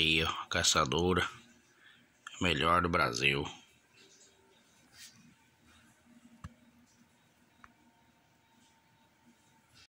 aí, ó, caçadora melhor do Brasil.